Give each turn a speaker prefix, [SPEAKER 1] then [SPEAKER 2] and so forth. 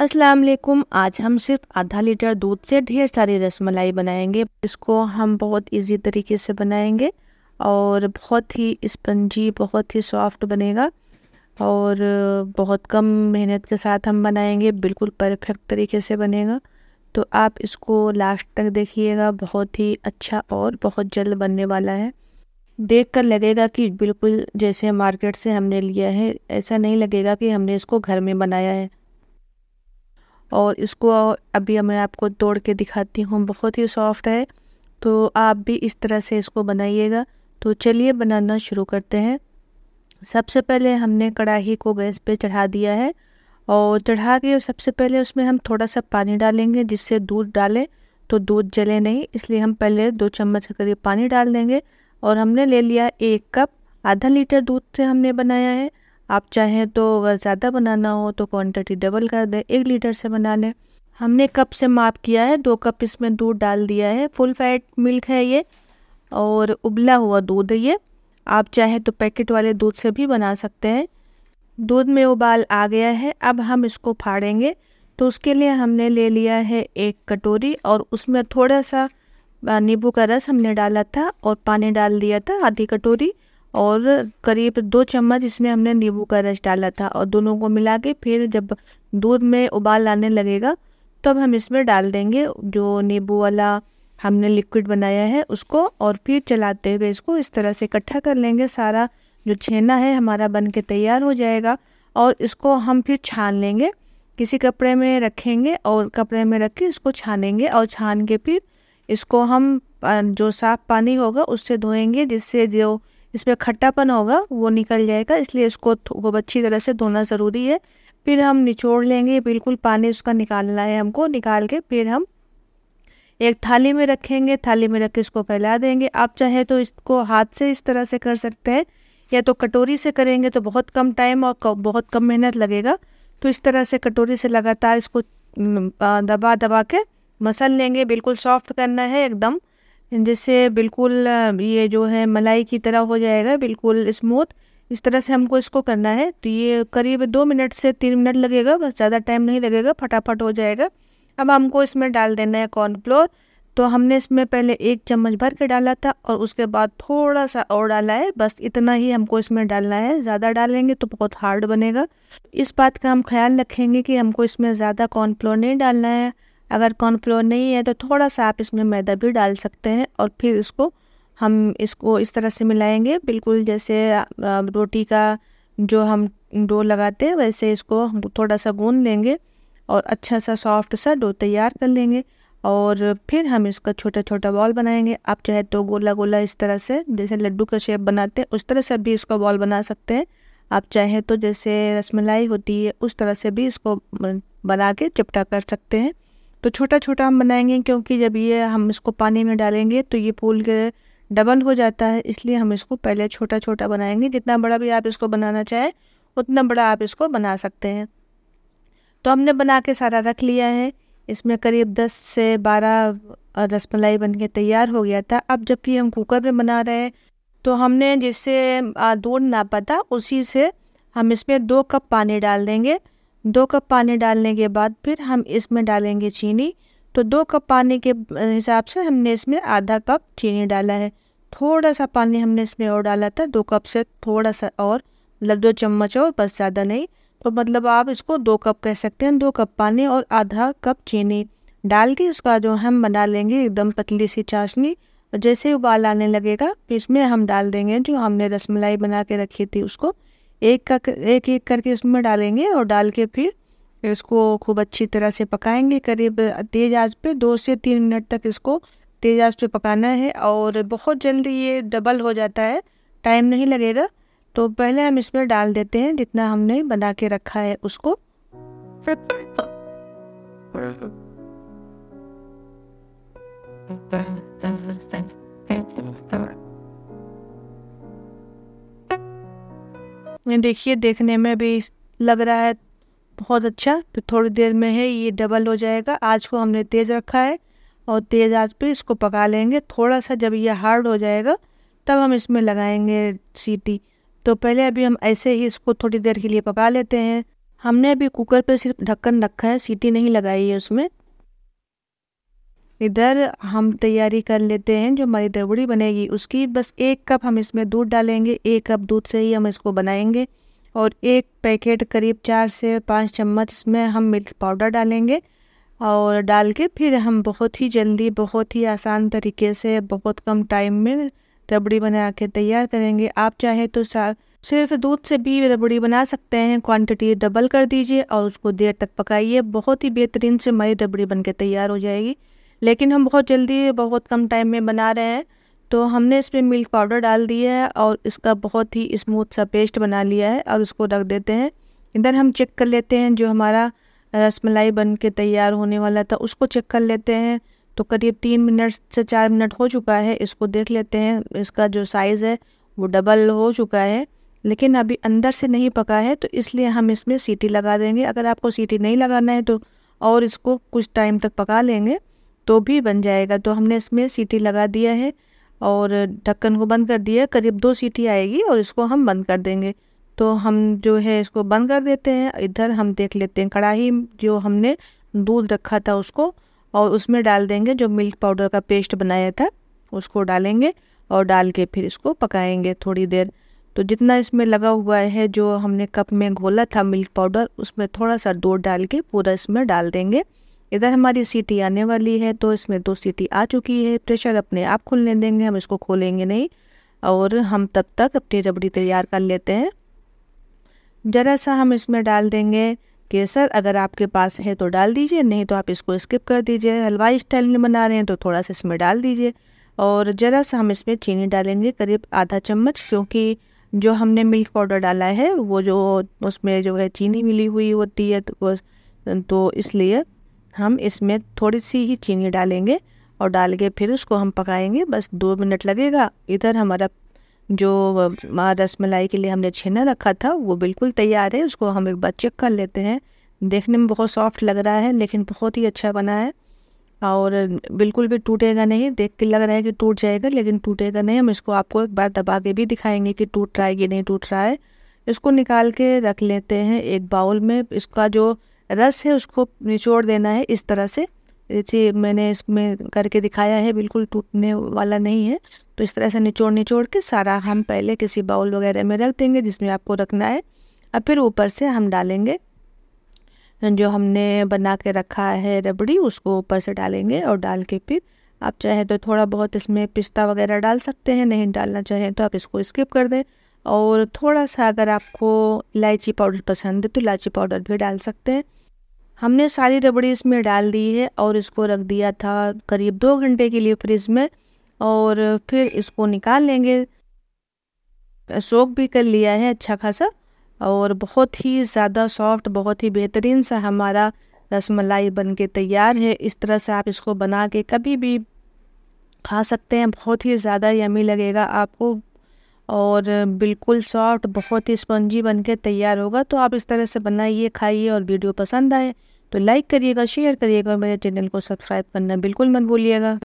[SPEAKER 1] अस्सलाम वालेकुम आज हम सिर्फ आधा लीटर दूध से ढेर सारी रसमलाई बनाएंगे इसको हम बहुत इजी तरीके से बनाएंगे और बहुत ही स्पंजी बहुत ही सॉफ्ट बनेगा और बहुत कम मेहनत के साथ हम बनाएंगे बिल्कुल परफेक्ट तरीके से बनेगा तो आप इसको लास्ट तक देखिएगा बहुत ही अच्छा और बहुत जल्द बनने वाला है देख कर लगेगा कि बिल्कुल जैसे मार्केट से हमने लिया है ऐसा नहीं लगेगा कि हमने इसको घर में बनाया है और इसको अभी मैं आपको तोड़ के दिखाती हूँ बहुत ही सॉफ्ट है तो आप भी इस तरह से इसको बनाइएगा तो चलिए बनाना शुरू करते हैं सबसे पहले हमने कढ़ाई को गैस पे चढ़ा दिया है और चढ़ा के सबसे पहले उसमें हम थोड़ा सा पानी डालेंगे जिससे दूध डालें तो दूध जले नहीं इसलिए हम पहले दो चम्मच के करीब पानी डाल देंगे और हमने ले लिया एक कप आधा लीटर दूध से हमने बनाया है आप चाहें तो अगर ज़्यादा बनाना हो तो क्वांटिटी डबल कर दें एक लीटर से बना लें हमने कप से माप किया है दो कप इसमें दूध डाल दिया है फुल फैट मिल्क है ये और उबला हुआ दूध है ये आप चाहें तो पैकेट वाले दूध से भी बना सकते हैं दूध में उबाल आ गया है अब हम इसको फाड़ेंगे तो उसके लिए हमने ले लिया है एक कटोरी और उसमें थोड़ा सा नींबू का रस हमने डाला था और पानी डाल दिया था आधी कटोरी और करीब दो चम्मच इसमें हमने नींबू का रस डाला था और दोनों को मिला के फिर जब दूध में उबाल आने लगेगा तब हम इसमें डाल देंगे जो नींबू वाला हमने लिक्विड बनाया है उसको और फिर चलाते हुए इसको इस तरह से इकट्ठा कर लेंगे सारा जो छेना है हमारा बन के तैयार हो जाएगा और इसको हम फिर छान लेंगे किसी कपड़े में रखेंगे और कपड़े में रख के इसको छानेंगे और छान के फिर इसको हम जो साफ़ पानी होगा उससे धोएंगे जिससे जो इसमें खट्टापन होगा वो निकल जाएगा इसलिए इसको खूब अच्छी तरह से धोना ज़रूरी है फिर हम निचोड़ लेंगे बिल्कुल पानी उसका निकालना है हमको निकाल के फिर हम एक थाली में रखेंगे थाली में रख के इसको फैला देंगे आप चाहे तो इसको हाथ से इस तरह से कर सकते हैं या तो कटोरी से करेंगे तो बहुत कम टाइम और बहुत कम मेहनत लगेगा तो इस तरह से कटोरी से लगातार इसको दबा दबा के मसल लेंगे बिल्कुल सॉफ्ट करना है एकदम जिससे बिल्कुल ये जो है मलाई की तरह हो जाएगा बिल्कुल स्मूथ इस तरह से हमको इसको करना है तो ये करीब दो मिनट से तीन मिनट लगेगा बस ज़्यादा टाइम नहीं लगेगा फटाफट हो जाएगा अब हमको इसमें डाल देना है कॉर्नफ्लोर तो हमने इसमें पहले एक चम्मच भर के डाला था और उसके बाद थोड़ा सा और डाला है बस इतना ही हमको इसमें डालना है ज़्यादा डालेंगे तो बहुत हार्ड बनेगा इस बात का हम ख्याल रखेंगे कि हमको इसमें ज़्यादा कॉर्नफ्लोर नहीं डालना है अगर कॉर्नफ्लोर नहीं है तो थोड़ा सा आप इसमें मैदा भी डाल सकते हैं और फिर इसको हम इसको इस तरह से मिलाएंगे बिल्कुल जैसे रोटी का जो हम डो लगाते हैं वैसे इसको हम थोड़ा सा गूंद लेंगे और अच्छा सा सॉफ्ट सा डो तैयार कर लेंगे और फिर हम इसका छोटा छोटा बॉल बनाएंगे आप चाहे तो गोला गोला इस तरह से जैसे लड्डू का शेप बनाते हैं उस तरह से भी इसका बॉल बना सकते हैं आप चाहे तो जैसे रसमलाई होती है उस तरह से भी इसको बना के चिपटा कर सकते हैं तो छोटा छोटा हम बनाएंगे क्योंकि जब ये हम इसको पानी में डालेंगे तो ये फूल के डबल हो जाता है इसलिए हम इसको पहले छोटा छोटा बनाएंगे जितना बड़ा भी आप इसको बनाना चाहें उतना बड़ा आप इसको बना सकते हैं तो हमने बना के सारा रख लिया है इसमें करीब 10 से 12 रसमलाई बन के तैयार हो गया था अब जबकि हम कुकर में बना रहे हैं तो हमने जिससे दूध नापा था उसी से हम इसमें दो कप पानी डाल देंगे दो कप पानी डालने के बाद फिर हम इसमें डालेंगे चीनी तो दो कप पानी के हिसाब से हमने इसमें आधा कप चीनी डाला है थोड़ा सा पानी हमने इसमें और डाला था दो कप से थोड़ा सा और मतलब दो चम्मच और बस ज़्यादा नहीं तो मतलब आप इसको दो कप कह सकते हैं दो कप पानी और आधा कप चीनी डाल के उसका जो हम बना लेंगे एकदम पतली सी चाशनी जैसे उबाल आने लगेगा इसमें हम डाल देंगे जो हमने रसमलाई बना के रखी थी उसको एक का एक एक करके उसमें डालेंगे और डाल के फिर इसको खूब अच्छी तरह से पकाएंगे करीब तेज़ आंच पे दो से तीन मिनट तक इसको तेज़ आंच पे पकाना है और बहुत जल्दी ये डबल हो जाता है टाइम नहीं लगेगा तो पहले हम इसमें डाल देते हैं जितना हमने बना के रखा है उसको देखिए देखने में भी लग रहा है बहुत अच्छा तो थोड़ी देर में है ये डबल हो जाएगा आज को हमने तेज़ रखा है और तेज़ आज पे इसको पका लेंगे थोड़ा सा जब ये हार्ड हो जाएगा तब हम इसमें लगाएंगे सीटी तो पहले अभी हम ऐसे ही इसको थोड़ी देर के लिए पका लेते हैं हमने अभी कुकर पे सिर्फ ढक्कन रखा है सीटी नहीं लगाई है उसमें इधर हम तैयारी कर लेते हैं जो हमारी रबड़ी बनेगी उसकी बस एक कप हम इसमें दूध डालेंगे एक कप दूध से ही हम इसको बनाएंगे और एक पैकेट करीब चार से पाँच चम्मच इसमें हम मिल्क पाउडर डालेंगे और डाल के फिर हम बहुत ही जल्दी बहुत ही आसान तरीके से बहुत कम टाइम में रबड़ी बना के तैयार करेंगे आप चाहे तो सिर्फ दूध से भी रबड़ी बना सकते हैं क्वांटिटी डबल कर दीजिए और उसको देर तक पकाइए बहुत ही बेहतरीन से मई रबड़ी बन के तैयार हो जाएगी लेकिन हम बहुत जल्दी बहुत कम टाइम में बना रहे हैं तो हमने इसमें मिल्क पाउडर डाल दिया है और इसका बहुत ही स्मूथ सा पेस्ट बना लिया है और उसको रख देते हैं इधर हम चेक कर लेते हैं जो हमारा रसमलाई बन के तैयार होने वाला था उसको चेक कर लेते हैं तो करीब तीन मिनट से चार मिनट हो चुका है इसको देख लेते हैं इसका जो साइज़ है वो डबल हो चुका है लेकिन अभी अंदर से नहीं पका है तो इसलिए हम इसमें सीटी लगा देंगे अगर आपको सीटी नहीं लगाना है तो और इसको कुछ टाइम तक पका लेंगे तो भी बन जाएगा तो हमने इसमें सीटी लगा दिया है और ढक्कन को बंद कर दिया करीब दो सीटी आएगी और इसको हम बंद कर देंगे तो हम जो है इसको बंद कर देते हैं इधर हम देख लेते हैं कढ़ाही जो हमने दूध रखा था उसको और उसमें डाल देंगे जो मिल्क पाउडर का पेस्ट बनाया था उसको डालेंगे और डाल के फिर इसको पकाएंगे थोड़ी देर तो जितना इसमें लगा हुआ है जो हमने कप में घोला था मिल्क पाउडर उसमें थोड़ा सा दूध डाल के पूरा इसमें डाल देंगे इधर हमारी सीटी आने वाली है तो इसमें दो सीटी आ चुकी है प्रेशर अपने आप खुलने देंगे हम इसको खोलेंगे नहीं और हम तब तक अपनी रबड़ी तैयार कर लेते हैं ज़रा सा हम इसमें डाल देंगे केसर अगर आपके पास है तो डाल दीजिए नहीं तो आप इसको स्किप कर दीजिए हलवाई स्टाइल में बना रहे हैं तो थोड़ा सा इसमें डाल दीजिए और ज़रा सा हम इसमें चीनी डालेंगे करीब आधा चम्मच क्योंकि जो हमने मिल्क पाउडर डाला है वो जो उसमें जो है चीनी मिली हुई होती है तो, तो इसलिए हम इसमें थोड़ी सी ही चीनी डालेंगे और डाल के फिर उसको हम पकाएंगे बस दो मिनट लगेगा इधर हमारा जो रस मलाई के लिए हमने छेना रखा था वो बिल्कुल तैयार है उसको हम एक बार चेक कर लेते हैं देखने में बहुत सॉफ्ट लग रहा है लेकिन बहुत ही अच्छा बना है और बिल्कुल भी टूटेगा नहीं देख के लग रहा है कि टूट जाएगा लेकिन टूटेगा नहीं हम इसको आपको एक बार दबा के भी दिखाएंगे कि टूट रहा है कि नहीं टूट रहा है इसको निकाल के रख लेते हैं एक बाउल में इसका जो रस है उसको निचोड़ देना है इस तरह से देखिए मैंने इसमें करके दिखाया है बिल्कुल टूटने वाला नहीं है तो इस तरह से निचोड़ निचोड़ के सारा हम पहले किसी बाउल वगैरह में रख देंगे जिसमें आपको रखना है और फिर ऊपर से हम डालेंगे जो हमने बना के रखा है रबड़ी उसको ऊपर से डालेंगे और डाल के फिर आप चाहे तो थोड़ा बहुत इसमें पिस्ता वगैरह डाल सकते हैं नहीं डालना चाहें तो आप इसको स्किप कर दें और थोड़ा सा अगर आपको इलायची पाउडर पसंद है तो इलायची पाउडर भी डाल सकते हैं हमने सारी रबड़ी इसमें डाल दी है और इसको रख दिया था करीब दो घंटे के लिए फ्रिज में और फिर इसको निकाल लेंगे सोक भी कर लिया है अच्छा खासा और बहुत ही ज़्यादा सॉफ्ट बहुत ही बेहतरीन सा हमारा रसमलाई बन के तैयार है इस तरह से आप इसको बना के कभी भी खा सकते हैं बहुत ही ज़्यादा यमी लगेगा आपको और बिल्कुल सॉफ्ट बहुत ही स्पंजी बन के तैयार होगा तो आप इस तरह से बनाइए खाइए और वीडियो पसंद आए तो लाइक करिएगा शेयर करिएगा और मेरे चैनल को सब्सक्राइब करना बिल्कुल मत भूलिएगा